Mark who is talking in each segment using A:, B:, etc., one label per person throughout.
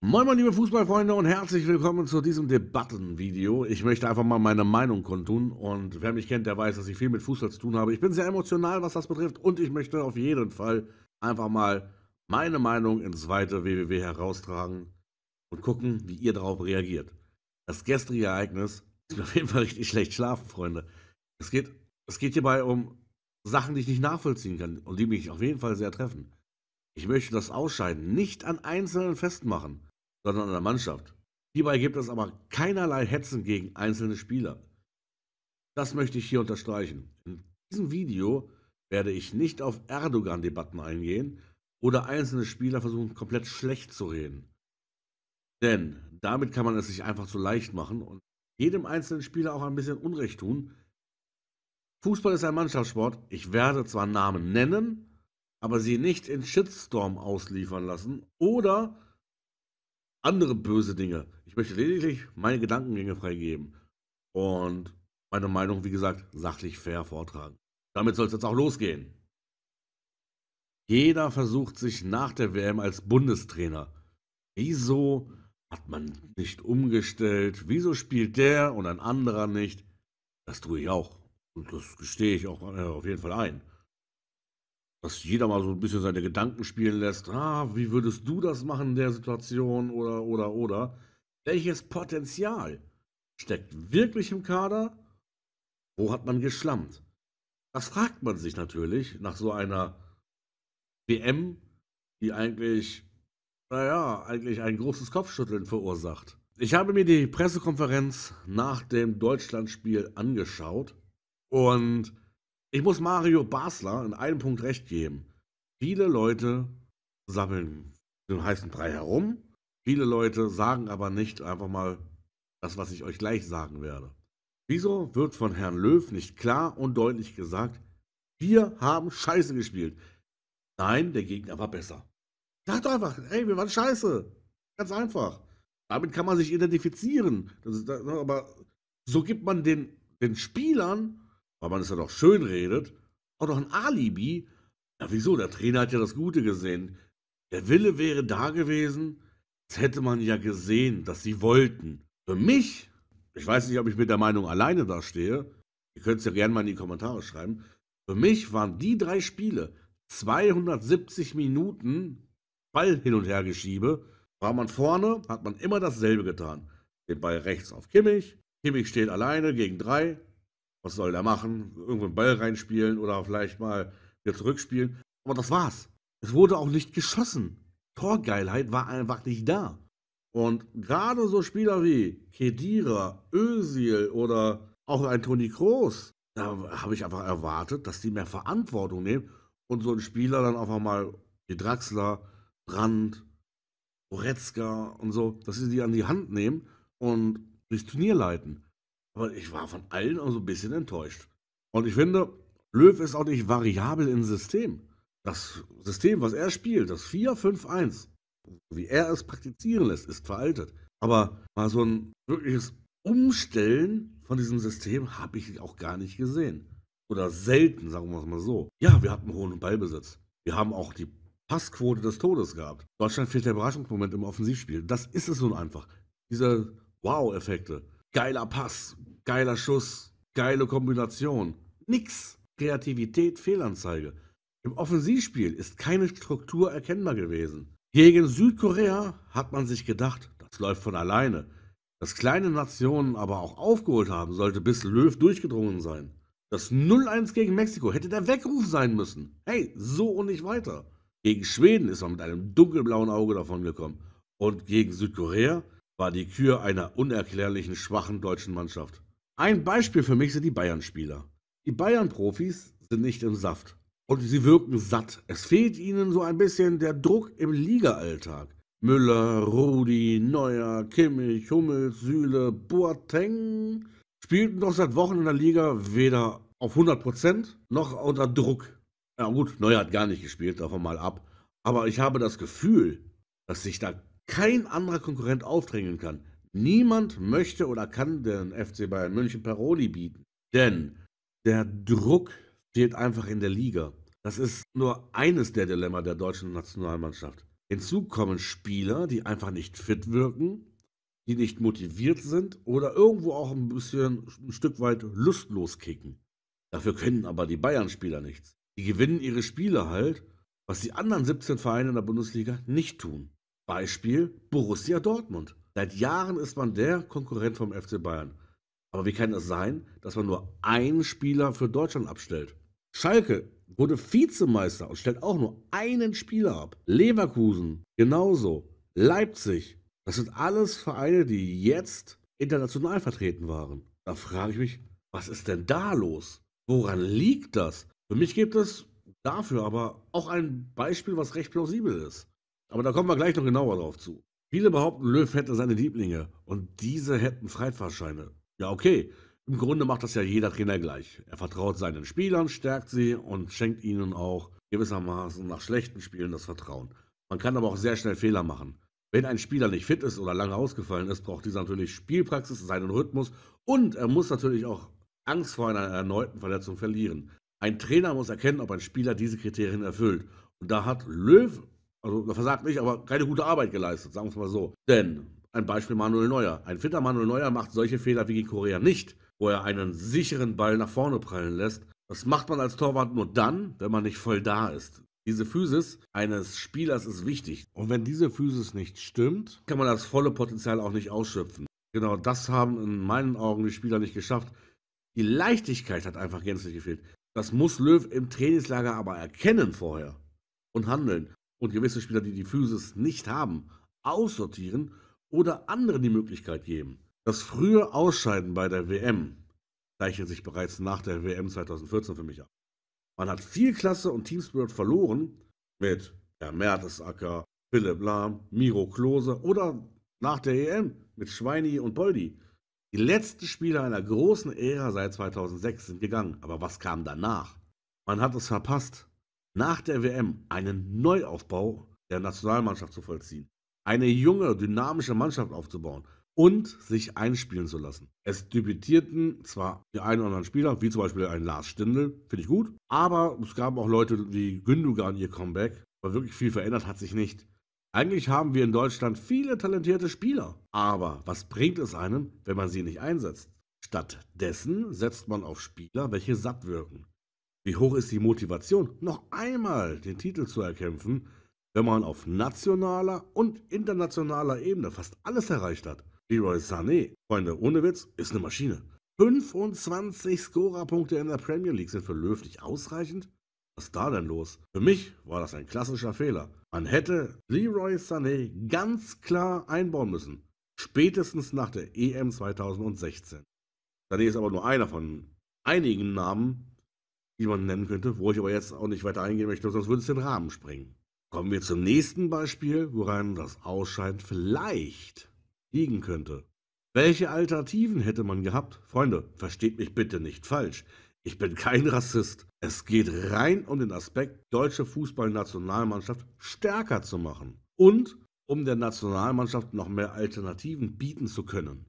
A: Moin meine liebe Fußballfreunde und herzlich willkommen zu diesem Debattenvideo. Ich möchte einfach mal meine Meinung kundtun und wer mich kennt, der weiß, dass ich viel mit Fußball zu tun habe. Ich bin sehr emotional, was das betrifft und ich möchte auf jeden Fall einfach mal meine Meinung ins weite WWW heraustragen und gucken, wie ihr darauf reagiert. Das gestrige Ereignis ist auf jeden Fall richtig schlecht schlafen, Freunde. Es geht, es geht hierbei um Sachen, die ich nicht nachvollziehen kann und die mich auf jeden Fall sehr treffen. Ich möchte das Ausscheiden nicht an Einzelnen festmachen sondern an der Mannschaft. Hierbei gibt es aber keinerlei Hetzen gegen einzelne Spieler. Das möchte ich hier unterstreichen. In diesem Video werde ich nicht auf Erdogan-Debatten eingehen oder einzelne Spieler versuchen, komplett schlecht zu reden. Denn damit kann man es sich einfach zu leicht machen und jedem einzelnen Spieler auch ein bisschen Unrecht tun. Fußball ist ein Mannschaftssport. Ich werde zwar Namen nennen, aber sie nicht in Shitstorm ausliefern lassen oder andere böse Dinge. Ich möchte lediglich meine Gedankengänge freigeben und meine Meinung, wie gesagt, sachlich fair vortragen. Damit soll es jetzt auch losgehen. Jeder versucht sich nach der WM als Bundestrainer. Wieso hat man nicht umgestellt? Wieso spielt der und ein anderer nicht? Das tue ich auch. Und das gestehe ich auch äh, auf jeden Fall ein dass jeder mal so ein bisschen seine Gedanken spielen lässt. Ah, wie würdest du das machen in der Situation oder, oder, oder. Welches Potenzial steckt wirklich im Kader? Wo hat man geschlammt? Das fragt man sich natürlich nach so einer WM, die eigentlich, naja, eigentlich ein großes Kopfschütteln verursacht. Ich habe mir die Pressekonferenz nach dem Deutschlandspiel angeschaut und ich muss Mario Basler in einem Punkt recht geben. Viele Leute sammeln den heißen Brei herum. Viele Leute sagen aber nicht einfach mal das, was ich euch gleich sagen werde. Wieso wird von Herrn Löw nicht klar und deutlich gesagt, wir haben Scheiße gespielt? Nein, der Gegner war besser. Sagt doch einfach, ey, wir waren Scheiße. Ganz einfach. Damit kann man sich identifizieren. Das ist, aber so gibt man den, den Spielern weil man es ja doch schön redet, auch noch ein Alibi. Ja, wieso? Der Trainer hat ja das Gute gesehen. Der Wille wäre da gewesen. Das hätte man ja gesehen, dass sie wollten. Für mich, ich weiß nicht, ob ich mit der Meinung alleine da stehe, ihr könnt es ja gerne mal in die Kommentare schreiben, für mich waren die drei Spiele 270 Minuten Ball hin und her geschiebe. War man vorne, hat man immer dasselbe getan. Den Ball rechts auf Kimmich, Kimmich steht alleine gegen drei, was soll der machen? Irgendwo einen Ball reinspielen oder vielleicht mal wieder zurückspielen. Aber das war's. Es wurde auch nicht geschossen. Torgeilheit war einfach nicht da. Und gerade so Spieler wie Kedira, Özil oder auch ein Toni Kroos, da habe ich einfach erwartet, dass die mehr Verantwortung nehmen und so ein Spieler dann einfach mal wie Draxler, Brandt, Oretzka und so, dass sie die an die Hand nehmen und durchs Turnier leiten. Aber ich war von allen auch so ein bisschen enttäuscht. Und ich finde, Löw ist auch nicht variabel im System. Das System, was er spielt, das 4-5-1, wie er es praktizieren lässt, ist veraltet. Aber mal so ein wirkliches Umstellen von diesem System habe ich auch gar nicht gesehen. Oder selten, sagen wir es mal so. Ja, wir hatten hohen Ballbesitz. Wir haben auch die Passquote des Todes gehabt. Deutschland fehlt der Überraschungsmoment im Offensivspiel. Das ist es nun einfach. Diese Wow-Effekte. Geiler Pass, geiler Schuss, geile Kombination. Nix. Kreativität, Fehlanzeige. Im Offensivspiel ist keine Struktur erkennbar gewesen. Gegen Südkorea hat man sich gedacht, das läuft von alleine. Dass kleine Nationen aber auch aufgeholt haben, sollte bis Löw durchgedrungen sein. Das 0-1 gegen Mexiko hätte der Weckruf sein müssen. Hey, so und nicht weiter. Gegen Schweden ist man mit einem dunkelblauen Auge davongekommen. Und gegen Südkorea war die Kür einer unerklärlichen schwachen deutschen Mannschaft. Ein Beispiel für mich sind die Bayern-Spieler. Die Bayern-Profis sind nicht im Saft. Und sie wirken satt. Es fehlt ihnen so ein bisschen der Druck im Liga-Alltag. Müller, Rudi, Neuer, Kimmich, Hummels, Süle, Boateng spielten doch seit Wochen in der Liga weder auf 100% noch unter Druck. Ja gut, Neuer hat gar nicht gespielt, davon mal ab. Aber ich habe das Gefühl, dass sich da kein anderer Konkurrent aufdrängen kann. Niemand möchte oder kann den FC Bayern München Paroli bieten, denn der Druck fehlt einfach in der Liga. Das ist nur eines der Dilemma der deutschen Nationalmannschaft. Hinzu kommen Spieler, die einfach nicht fit wirken, die nicht motiviert sind oder irgendwo auch ein bisschen ein Stück weit lustlos kicken. Dafür können aber die Bayern-Spieler nichts. Die gewinnen ihre Spiele halt, was die anderen 17 Vereine in der Bundesliga nicht tun. Beispiel Borussia Dortmund. Seit Jahren ist man der Konkurrent vom FC Bayern. Aber wie kann es sein, dass man nur einen Spieler für Deutschland abstellt? Schalke wurde Vizemeister und stellt auch nur einen Spieler ab. Leverkusen genauso. Leipzig. Das sind alles Vereine, die jetzt international vertreten waren. Da frage ich mich, was ist denn da los? Woran liegt das? Für mich gibt es dafür aber auch ein Beispiel, was recht plausibel ist. Aber da kommen wir gleich noch genauer drauf zu. Viele behaupten, Löw hätte seine Lieblinge und diese hätten Freifahrtscheine. Ja, okay. Im Grunde macht das ja jeder Trainer gleich. Er vertraut seinen Spielern, stärkt sie und schenkt ihnen auch gewissermaßen nach schlechten Spielen das Vertrauen. Man kann aber auch sehr schnell Fehler machen. Wenn ein Spieler nicht fit ist oder lange ausgefallen ist, braucht dieser natürlich Spielpraxis, seinen Rhythmus und er muss natürlich auch Angst vor einer erneuten Verletzung verlieren. Ein Trainer muss erkennen, ob ein Spieler diese Kriterien erfüllt. Und da hat Löw also da versagt nicht, aber keine gute Arbeit geleistet, sagen wir es mal so. Denn ein Beispiel Manuel Neuer. Ein fitter Manuel Neuer macht solche Fehler wie gegen Korea nicht, wo er einen sicheren Ball nach vorne prallen lässt. Das macht man als Torwart nur dann, wenn man nicht voll da ist. Diese Physis eines Spielers ist wichtig. Und wenn diese Physis nicht stimmt, kann man das volle Potenzial auch nicht ausschöpfen. Genau das haben in meinen Augen die Spieler nicht geschafft. Die Leichtigkeit hat einfach gänzlich gefehlt. Das muss Löw im Trainingslager aber erkennen vorher und handeln und gewisse Spieler, die die Physis nicht haben, aussortieren oder anderen die Möglichkeit geben. Das frühe Ausscheiden bei der WM zeichnet sich bereits nach der WM 2014 für mich ab. Man hat viel Klasse und Teamspirit verloren mit Herr Mertesacker, Philipp Lahm, Miro Klose oder nach der EM mit Schweini und Boldi. Die letzten Spieler einer großen Ära seit 2006 sind gegangen, aber was kam danach? Man hat es verpasst, nach der WM einen Neuaufbau der Nationalmannschaft zu vollziehen, eine junge, dynamische Mannschaft aufzubauen und sich einspielen zu lassen. Es debütierten zwar die einen oder anderen Spieler, wie zum Beispiel ein Lars Stindl, finde ich gut, aber es gab auch Leute wie Gündogan ihr Comeback, aber wirklich viel verändert hat sich nicht. Eigentlich haben wir in Deutschland viele talentierte Spieler, aber was bringt es einem, wenn man sie nicht einsetzt? Stattdessen setzt man auf Spieler, welche satt wirken. Wie hoch ist die Motivation, noch einmal den Titel zu erkämpfen, wenn man auf nationaler und internationaler Ebene fast alles erreicht hat? Leroy Sané, Freunde, ohne Witz, ist eine Maschine. 25 Scorerpunkte in der Premier League sind für Löw nicht ausreichend? Was ist da denn los? Für mich war das ein klassischer Fehler. Man hätte Leroy Sané ganz klar einbauen müssen. Spätestens nach der EM 2016. Sané ist aber nur einer von einigen Namen, die man nennen könnte, wo ich aber jetzt auch nicht weiter eingehen möchte, sonst würde es den Rahmen sprengen. Kommen wir zum nächsten Beispiel, woran das Ausscheiden vielleicht liegen könnte. Welche Alternativen hätte man gehabt? Freunde, versteht mich bitte nicht falsch. Ich bin kein Rassist. Es geht rein um den Aspekt, deutsche Fußballnationalmannschaft stärker zu machen und um der Nationalmannschaft noch mehr Alternativen bieten zu können.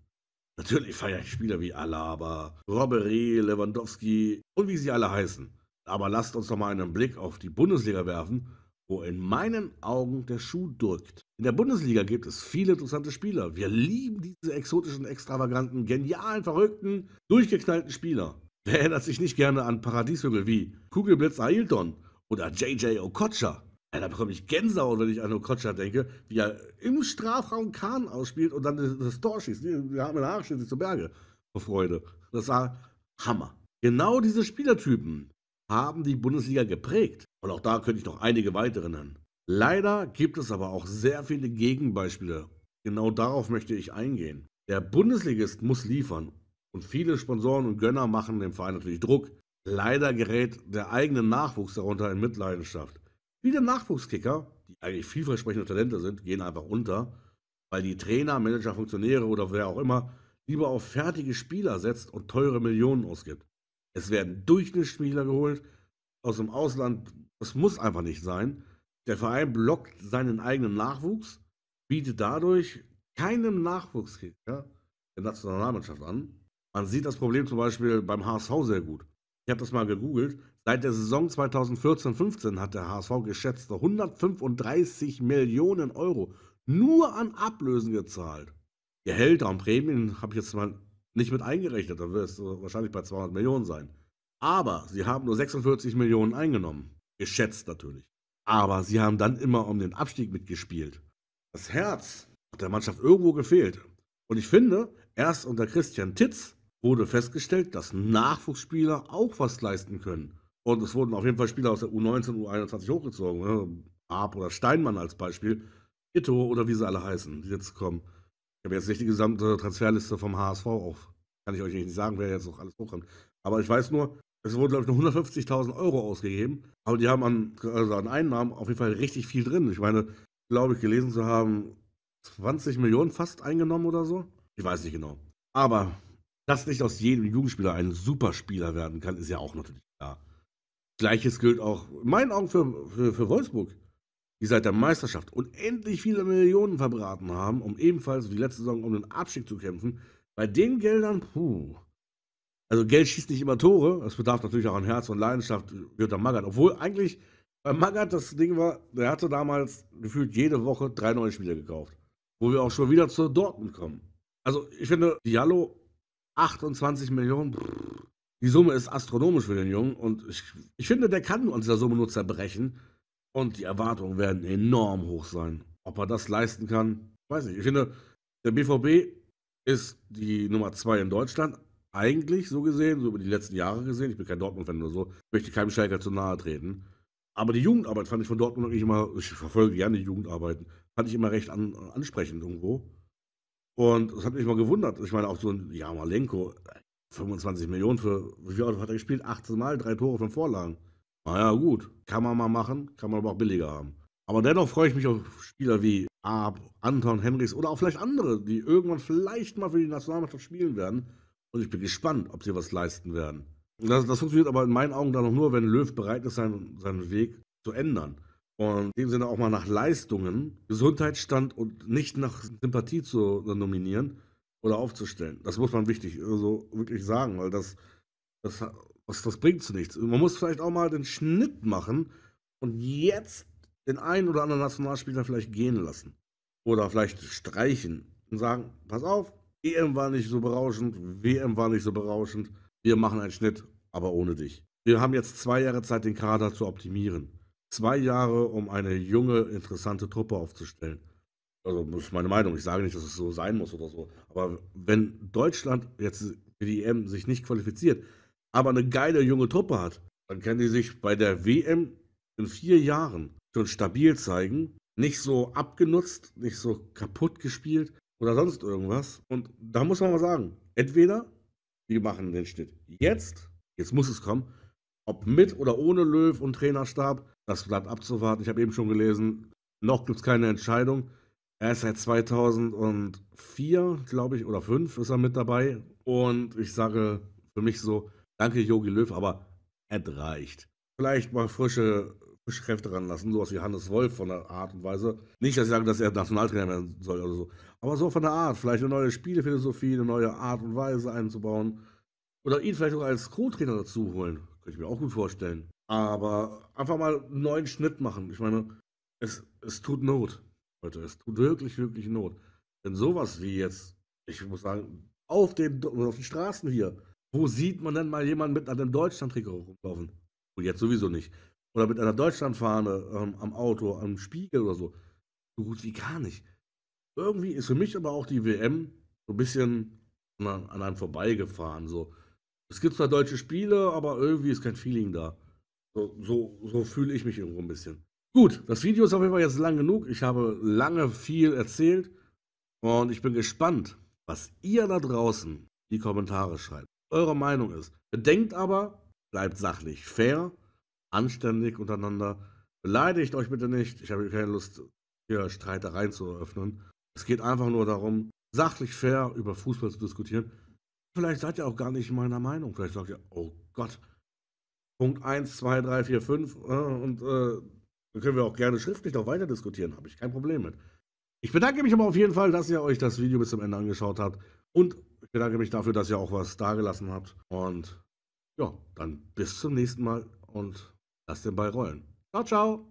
A: Natürlich feiere ich Spieler wie Alaba, Robbery, Lewandowski und wie sie alle heißen. Aber lasst uns doch mal einen Blick auf die Bundesliga werfen, wo in meinen Augen der Schuh drückt. In der Bundesliga gibt es viele interessante Spieler. Wir lieben diese exotischen, extravaganten, genialen, verrückten, durchgeknallten Spieler. Wer erinnert sich nicht gerne an Paradieshügel wie Kugelblitz Ailton oder JJ Okocha? Ja, da bekomme ich Gänsehaut, wenn ich an Okocha denke, wie er im Strafraum Kahn ausspielt und dann das Tor schießt. Wir haben Haare stehen sich zu Berge vor Freude. Das war Hammer. Genau diese Spielertypen haben die Bundesliga geprägt. Und auch da könnte ich noch einige weitere nennen. Leider gibt es aber auch sehr viele Gegenbeispiele. Genau darauf möchte ich eingehen. Der Bundesligist muss liefern. Und viele Sponsoren und Gönner machen dem Verein natürlich Druck. Leider gerät der eigene Nachwuchs darunter in Mitleidenschaft. Viele Nachwuchskicker, die eigentlich vielversprechende Talente sind, gehen einfach unter, weil die Trainer, Manager, Funktionäre oder wer auch immer lieber auf fertige Spieler setzt und teure Millionen ausgibt. Es werden Durchschnittsspieler geholt aus dem Ausland. Das muss einfach nicht sein. Der Verein blockt seinen eigenen Nachwuchs, bietet dadurch keinem Nachwuchskicker der Nationalmannschaft an. Man sieht das Problem zum Beispiel beim HSV sehr gut ich habe das mal gegoogelt, seit der Saison 2014-15 hat der HSV geschätzte 135 Millionen Euro nur an Ablösen gezahlt. Gehälter und Prämien habe ich jetzt mal nicht mit eingerechnet, Da wird es wahrscheinlich bei 200 Millionen sein. Aber sie haben nur 46 Millionen eingenommen. Geschätzt natürlich. Aber sie haben dann immer um den Abstieg mitgespielt. Das Herz hat der Mannschaft irgendwo gefehlt. Und ich finde, erst unter Christian Titz wurde festgestellt, dass Nachwuchsspieler auch was leisten können. Und es wurden auf jeden Fall Spieler aus der U19, U21 hochgezogen. Ne? Arp oder Steinmann als Beispiel. Ito oder wie sie alle heißen, die jetzt kommen. Ich habe jetzt nicht die gesamte Transferliste vom HSV auf. Kann ich euch nicht sagen, wer jetzt noch alles hochkommt. Aber ich weiß nur, es wurden, glaube ich, nur 150.000 Euro ausgegeben. Aber die haben an, also an Einnahmen auf jeden Fall richtig viel drin. Ich meine, glaube ich, gelesen zu haben, 20 Millionen fast eingenommen oder so. Ich weiß nicht genau. Aber dass nicht aus jedem Jugendspieler ein Superspieler werden kann, ist ja auch natürlich klar. Gleiches gilt auch in meinen Augen für, für, für Wolfsburg, die seit der Meisterschaft unendlich viele Millionen verbraten haben, um ebenfalls wie letzte Saison um den Abstieg zu kämpfen. Bei den Geldern, puh. Also Geld schießt nicht immer Tore, es bedarf natürlich auch an Herz und Leidenschaft, wird am Magath. Obwohl eigentlich bei Magath das Ding war, der hatte damals gefühlt jede Woche drei neue Spieler gekauft. Wo wir auch schon wieder zu Dortmund kommen. Also ich finde, Diallo 28 Millionen. Die Summe ist astronomisch für den Jungen und ich, ich finde, der kann an dieser Summe nur zerbrechen. Und die Erwartungen werden enorm hoch sein. Ob er das leisten kann, weiß nicht. Ich finde, der BVB ist die Nummer 2 in Deutschland. Eigentlich so gesehen, so über die letzten Jahre gesehen. Ich bin kein Dortmund-Fan oder so. Ich Möchte keinem Schalker zu nahe treten. Aber die Jugendarbeit fand ich von Dortmund eigentlich immer, ich verfolge gerne Jugendarbeiten, fand ich immer recht an, ansprechend irgendwo. Und das hat mich mal gewundert. Ich meine, auch so ein Jamalenko, 25 Millionen für, wie viel Auto hat er gespielt? 18 Mal, drei Tore von Vorlagen. Naja, gut, kann man mal machen, kann man aber auch billiger haben. Aber dennoch freue ich mich auf Spieler wie Ab, Anton Henrichs oder auch vielleicht andere, die irgendwann vielleicht mal für die Nationalmannschaft spielen werden. Und ich bin gespannt, ob sie was leisten werden. Das, das funktioniert aber in meinen Augen dann noch nur, wenn Löw bereit ist, seinen, seinen Weg zu ändern. Und in dem Sinne auch mal nach Leistungen, Gesundheitsstand und nicht nach Sympathie zu nominieren oder aufzustellen. Das muss man wichtig, also wirklich sagen, weil das, das, das, das bringt zu nichts. Man muss vielleicht auch mal den Schnitt machen und jetzt den einen oder anderen Nationalspieler vielleicht gehen lassen. Oder vielleicht streichen und sagen, pass auf, EM war nicht so berauschend, WM war nicht so berauschend, wir machen einen Schnitt, aber ohne dich. Wir haben jetzt zwei Jahre Zeit, den Kader zu optimieren zwei Jahre, um eine junge, interessante Truppe aufzustellen. Also, das ist meine Meinung. Ich sage nicht, dass es so sein muss oder so. Aber wenn Deutschland jetzt für die EM sich nicht qualifiziert, aber eine geile junge Truppe hat, dann kann die sich bei der WM in vier Jahren schon stabil zeigen. Nicht so abgenutzt, nicht so kaputt gespielt oder sonst irgendwas. Und da muss man mal sagen, entweder wir machen den Schnitt jetzt, jetzt muss es kommen, ob mit oder ohne Löw und Trainerstab, das bleibt abzuwarten. Ich habe eben schon gelesen, noch gibt es keine Entscheidung. Er ist seit 2004, glaube ich, oder 5 ist er mit dabei. Und ich sage für mich so, danke Jogi Löw, aber es reicht. Vielleicht mal frische, frische Kräfte ranlassen, sowas wie Hannes Wolf von der Art und Weise. Nicht, dass ich sage, dass er Nationaltrainer werden soll oder so, aber so von der Art. Vielleicht eine neue Spielphilosophie, eine neue Art und Weise einzubauen. Oder ihn vielleicht auch als Co-Trainer dazu holen. Könnte ich mir auch gut vorstellen. Aber einfach mal einen neuen Schnitt machen. Ich meine, es, es tut Not, Leute. Es tut wirklich, wirklich Not. Denn sowas wie jetzt, ich muss sagen, auf den, auf den Straßen hier, wo sieht man denn mal jemanden mit einem Deutschland-Trikot rumlaufen? Und jetzt sowieso nicht. Oder mit einer Deutschlandfahne ähm, am Auto, am Spiegel oder so. So gut wie gar nicht. Irgendwie ist für mich aber auch die WM so ein bisschen an, an einem vorbeigefahren. So. Es gibt zwar deutsche Spiele, aber irgendwie ist kein Feeling da. So, so, so fühle ich mich irgendwo ein bisschen. Gut, das Video ist auf jeden Fall jetzt lang genug. Ich habe lange viel erzählt und ich bin gespannt, was ihr da draußen in die Kommentare schreibt. Eure Meinung ist. Bedenkt aber, bleibt sachlich fair, anständig untereinander. Beleidigt euch bitte nicht. Ich habe keine Lust, hier Streitereien zu eröffnen. Es geht einfach nur darum, sachlich fair über Fußball zu diskutieren. Vielleicht seid ihr auch gar nicht meiner Meinung. Vielleicht sagt ihr, oh Gott, Punkt 1, 2, 3, 4, 5 äh, und äh, dann können wir auch gerne schriftlich noch weiter diskutieren. Habe ich kein Problem mit. Ich bedanke mich aber auf jeden Fall, dass ihr euch das Video bis zum Ende angeschaut habt. Und ich bedanke mich dafür, dass ihr auch was dagelassen habt. Und ja, dann bis zum nächsten Mal und lasst den Ball rollen. Ciao, ciao.